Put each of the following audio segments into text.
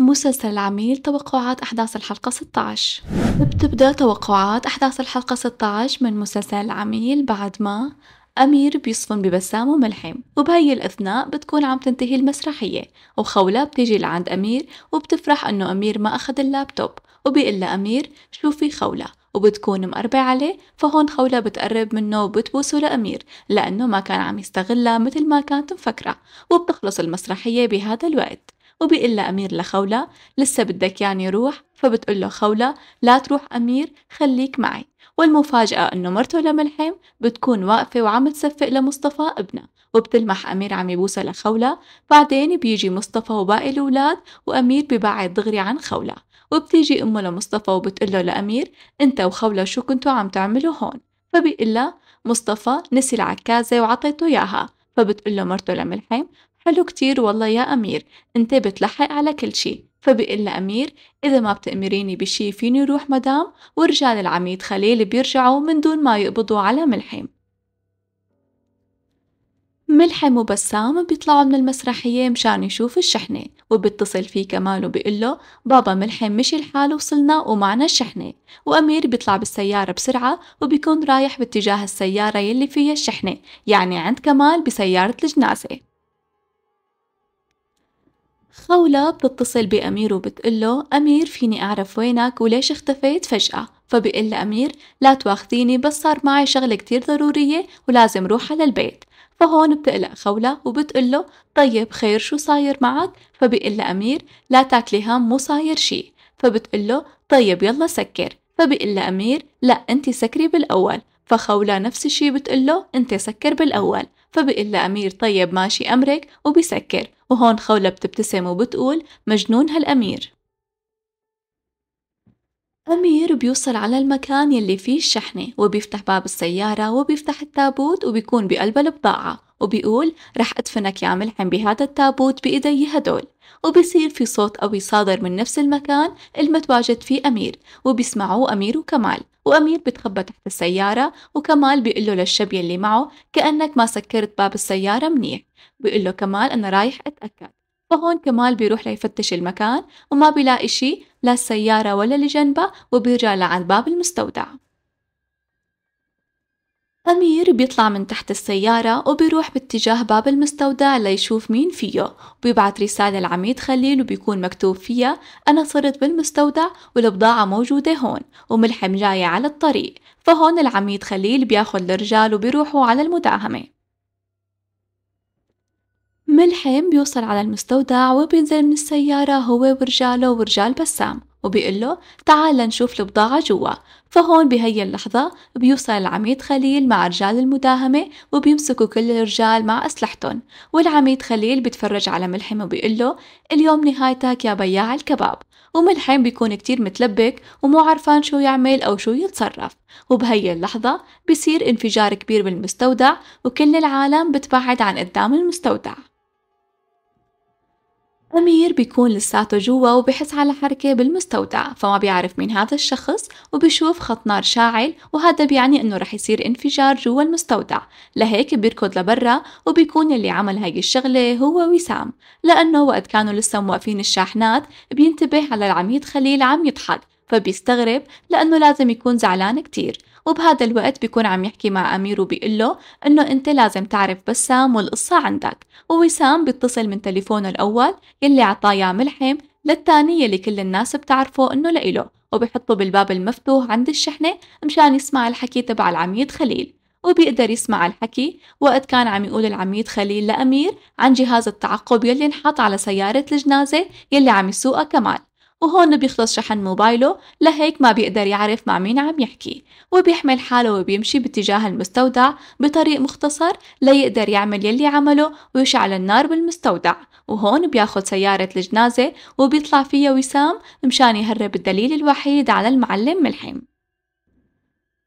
مسلسل العميل توقعات أحداث الحلقة 16 بتبدأ توقعات أحداث الحلقة 16 من مسلسل العميل بعد ما أمير بيصفن ببسام وملحم وبهي الأثناء بتكون عم تنتهي المسرحية وخولة بتيجي لعند أمير وبتفرح أنه أمير ما أخذ اللابتوب وبيقول أمير شو في خولة وبتكون مقربة عليه فهون خولة بتقرب منه وبتبوسه لأمير لأنه ما كان عم يستغلها مثل ما كانت مفكرة وبتخلص المسرحية بهذا الوقت وبيقول لها أمير لخولة لسه بدك يعني روح فبتقول له خولة لا تروح أمير خليك معي والمفاجأة أنه مرته لملحم بتكون واقفة وعم تصفق لمصطفى ابنها وبتلمح أمير عم يبوسها لخولة بعدين بيجي مصطفى وباقي الأولاد وأمير ببعد دغري عن خولة وبتيجي أمه لمصطفى وبتقول له لأمير أنت وخولة شو كنتوا عم تعملوا هون فبيقول له مصطفى نسي العكازة وعطيته إياها فبتقول له مرته لملحم حلو كتير والله يا أمير أنت بتلحق على كل شي فبقول أمير إذا ما بتأمريني بشي فيني روح مدام ورجال العميد خليل بيرجعوا من دون ما يقبضوا على ملحم ملحم وبسام بيطلعوا من المسرحية مشان يشوف الشحنة وبيتصل فيه كمال وبيقول له بابا ملحم مشي الحال وصلنا ومعنا الشحنة وأمير بيطلع بالسيارة بسرعة وبيكون رايح باتجاه السيارة يلي فيها الشحنة يعني عند كمال بسيارة الجنازة خولة بتتصل بأمير وبتقول له أمير فيني أعرف وينك وليش اختفيت فجأة فبيقول أمير لا تواخذيني بس صار معي شغلة كتير ضرورية ولازم روح على البيت فهون بتقلق خولة وبتقول له طيب خير شو صاير معك فبيقول أمير لا تاكلي هم مو صاير شي فبتقول له طيب يلا سكر فبيقول أمير لا أنت سكري بالأول فخولة نفس الشي بتقول له أنت سكر بالأول فبقول أمير طيب ماشي أمرك وبيسكر وهون خولة بتبتسم وبتقول مجنون هالأمير أمير بيوصل على المكان يلي فيه الشحنة وبيفتح باب السيارة وبيفتح التابوت وبيكون بقلبه البضاعة وبيقول رح أدفنك يا ملحم بهذا التابوت بإيدي هدول وبصير في صوت قوي صادر من نفس المكان المتواجد فيه أمير وبيسمعوه أمير وكمال وأمير بيتخبى تحت السيارة وكمال بيقله للشاب يلي معه كأنك ما سكرت باب السيارة منيح بيقله كمال أنا رايح أتأكد فهون كمال بيروح ليفتش المكان وما بيلاقي شي لا السيارة ولا اللي جنبها وبيرجع لعند باب المستودع أمير بيطلع من تحت السيارة وبيروح باتجاه باب المستودع ليشوف مين فيه وبيبعت رسالة لعميد خليل وبيكون مكتوب فيها أنا صرت بالمستودع والبضاعة موجودة هون وملحم جاية على الطريق فهون العميد خليل بياخد الرجال وبيروحوا على المداهمة ملحم بيوصل على المستودع وبينزل من السيارة هو ورجاله ورجال بسام وبيقول له تعال نشوف البضاعة جوا فهون بهي اللحظة بيوصل العميد خليل مع رجال المداهمة وبيمسكوا كل الرجال مع أسلحتهم والعميد خليل بيتفرج على ملحم وبيقول له اليوم نهايتك يا بياع الكباب وملحم بيكون كتير متلبك ومو عرفان شو يعمل أو شو يتصرف وبهي اللحظة بصير انفجار كبير بالمستودع وكل العالم بتبعد عن قدام المستودع أمير بيكون لساته جوا وبحس على حركة بالمستودع فما بيعرف مين هذا الشخص وبيشوف خط نار شاعل وهذا بيعني إنه رح يصير انفجار جوا المستودع لهيك بيركض لبرا وبيكون اللي عمل هاي الشغلة هو وسام لأنه وقت كانوا لسه موقفين الشاحنات بينتبه على العميد خليل عم يضحك فبيستغرب لأنه لازم يكون زعلان كتير وبهذا الوقت بيكون عم يحكي مع أمير وبيقول له إنه أنت لازم تعرف بسام والقصة عندك ووسام بيتصل من تليفونه الأول يلي عطايا ملحم للتاني يلي كل الناس بتعرفه إنه لإله وبيحطه بالباب المفتوح عند الشحنة مشان يسمع الحكي تبع العميد خليل وبيقدر يسمع الحكي وقت كان عم يقول العميد خليل لأمير عن جهاز التعقب يلي انحط على سيارة الجنازة يلي عم يسوقها كمال وهون بيخلص شحن موبايله لهيك ما بيقدر يعرف مع مين عم يحكي وبيحمل حاله وبيمشي باتجاه المستودع بطريق مختصر ليقدر يعمل يلي عمله ويشعل النار بالمستودع وهون بياخد سيارة الجنازة وبيطلع فيها وسام مشان يهرب الدليل الوحيد على المعلم ملحم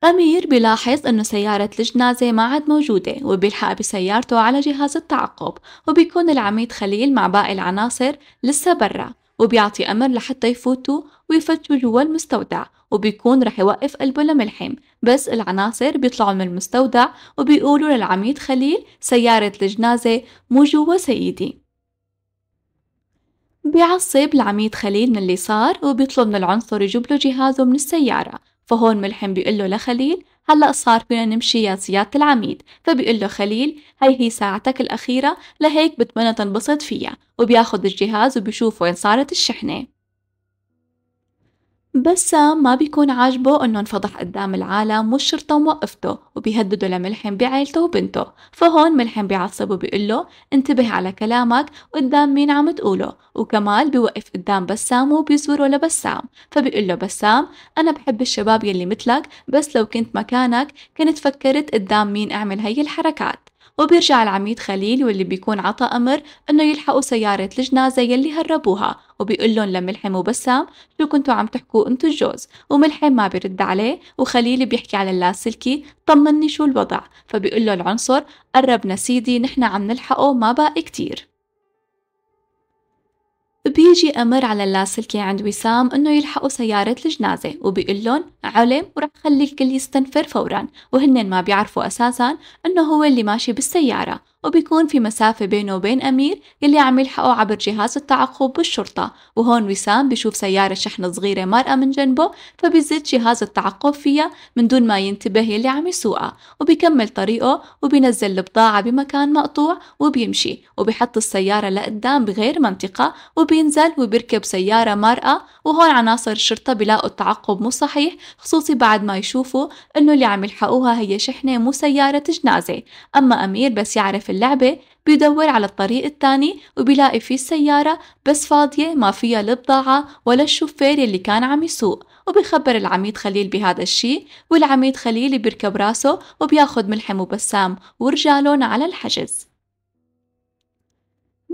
أمير بلاحظ أنه سيارة الجنازة ما عاد موجودة وبيلحق بسيارته على جهاز التعقب وبيكون العميد خليل مع باقي العناصر لسه برا وبيعطي أمل لحتى يفوتوا ويفتشوا جوا المستودع وبيكون رح يوقف قلبه لملحم بس العناصر بيطلعوا من المستودع وبيقولوا للعميد خليل سيارة الجنازة مو جوا سيدي بيعصب العميد خليل من اللي صار وبيطلب من العنصر يجيب له جهازه من السيارة فهون ملحم بيقول له لخليل هلا صار فينا نمشي يا سيادة العميد فبيقول له خليل هي هي ساعتك الأخيرة لهيك بتمنى تنبسط فيها وبياخد الجهاز وبيشوف وين صارت الشحنة بسام ما بيكون عاجبه انه انفضح قدام العالم والشرطة موقفته وبيهدده لملحم بعيلته وبنته فهون ملحم بيعصب بيقول له انتبه على كلامك قدام مين عم تقوله وكمال بيوقف قدام بسام وبيزوره لبسام فبيقول له بسام انا بحب الشباب يلي مثلك بس لو كنت مكانك كنت فكرت قدام مين اعمل هاي الحركات وبيرجع العميد خليل واللي بيكون عطى أمر إنه يلحقوا سيارة الجنازة يلي هربوها وبيقول لهم لملحم وبسام شو كنتوا عم تحكوا انتو الجوز وملحم ما بيرد عليه وخليل بيحكي على اللاسلكي طمني شو الوضع فبيقول له العنصر قربنا سيدي نحن عم نلحقه ما باقي كتير بيجي أمر على اللاسلكي عند وسام إنه يلحقوا سيارة الجنازة وبيقول لهم علم ورح خلي الكل يستنفر فورا وهن ما بيعرفوا أساسا إنه هو اللي ماشي بالسيارة وبيكون في مسافة بينه وبين أمير يلي عم يلحقه عبر جهاز التعقب بالشرطة وهون وسام بيشوف سيارة شحن صغيرة مرأة من جنبه فبيزت جهاز التعقب فيها من دون ما ينتبه يلي عم يسوقها وبيكمل طريقه وبينزل البضاعة بمكان مقطوع وبيمشي وبيحط السيارة لقدام بغير منطقة وب وبينزل وبيركب سيارة مرأة وهون عناصر الشرطة بيلاقوا التعقب مو صحيح خصوصي بعد ما يشوفوا إنه اللي عم يلحقوها هي شحنة مو سيارة جنازة أما أمير بس يعرف اللعبة بيدور على الطريق الثاني وبيلاقي في السيارة بس فاضية ما فيها البضاعة ولا الشوفير اللي كان عم يسوق وبيخبر العميد خليل بهذا الشي والعميد خليل بيركب راسه وبياخد ملحم وبسام ورجالون على الحجز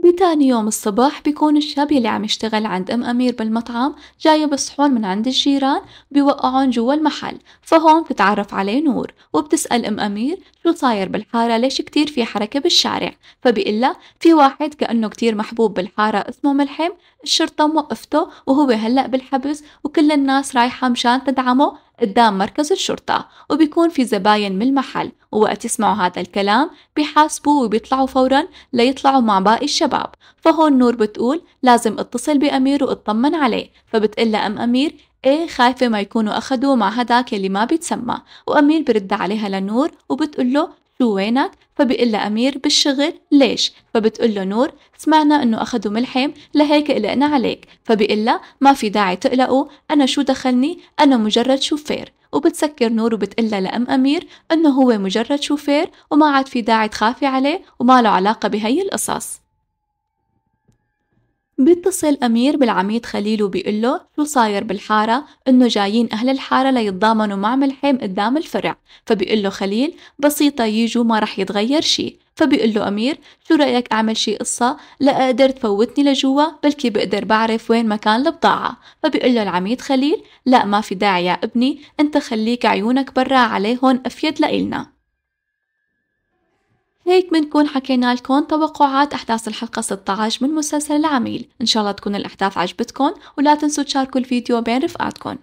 وتاني يوم الصباح بيكون الشاب يلي عم يشتغل عند أم أمير بالمطعم جايب بصحون من عند الجيران بيوقعون جوا المحل فهون بتتعرف عليه نور وبتسأل أم أمير شو صاير بالحارة ليش كتير في حركة بالشارع فبيقول في واحد كأنه كتير محبوب بالحارة اسمه ملحم الشرطة موقفته وهو هلأ بالحبس وكل الناس رايحة مشان تدعمه قدام مركز الشرطة وبيكون في زباين من المحل ووقت يسمعوا هذا الكلام بيحاسبوا وبيطلعوا فورا ليطلعوا مع باقي الشباب فهون نور بتقول لازم اتصل بأمير واطمن عليه فبتقول أم أمير إيه خايفة ما يكونوا أخدوا مع هداك اللي ما بيتسمى وأمير برد عليها لنور وبتقول له شو وينك؟ فبيقول لها أمير بالشغل ليش؟ فبتقول له نور سمعنا إنه أخذوا ملحم لهيك قلقنا عليك فبيقول لها ما في داعي تقلقوا أنا شو دخلني؟ أنا مجرد شوفير وبتسكر نور وبتقلها لأم أمير إنه هو مجرد شوفير وما عاد في داعي تخافي عليه وما له علاقة بهي القصص بيتصل أمير بالعميد خليل وبيقول له شو صاير بالحارة إنه جايين أهل الحارة ليتضامنوا مع ملحم قدام الفرع فبيقول له خليل بسيطة يجوا ما رح يتغير شي فبيقول له أمير شو رأيك أعمل شي قصة لا أقدر تفوتني لجوا بلكي بقدر بعرف وين مكان البضاعة فبيقول له العميد خليل لا ما في داعي يا ابني أنت خليك عيونك برا عليهن أفيد لإلنا هيك بنكون حكينا لكم توقعات أحداث الحلقة 16 من مسلسل العميل إن شاء الله تكون الأحداث عجبتكم ولا تنسوا تشاركوا الفيديو بين رفقاتكم